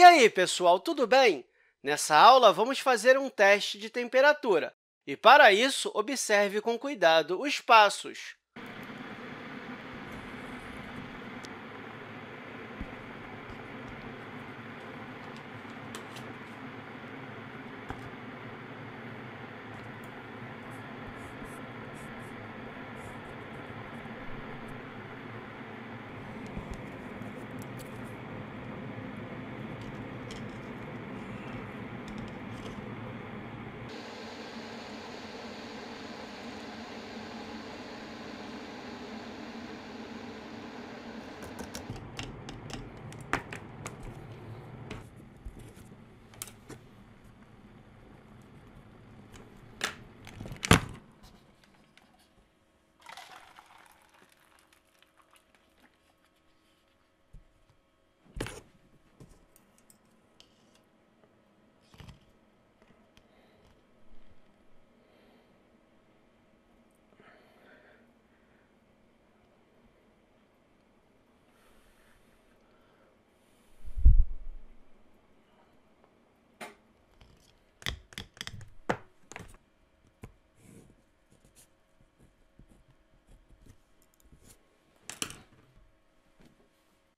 E aí, pessoal, tudo bem? Nessa aula, vamos fazer um teste de temperatura. E, para isso, observe com cuidado os passos.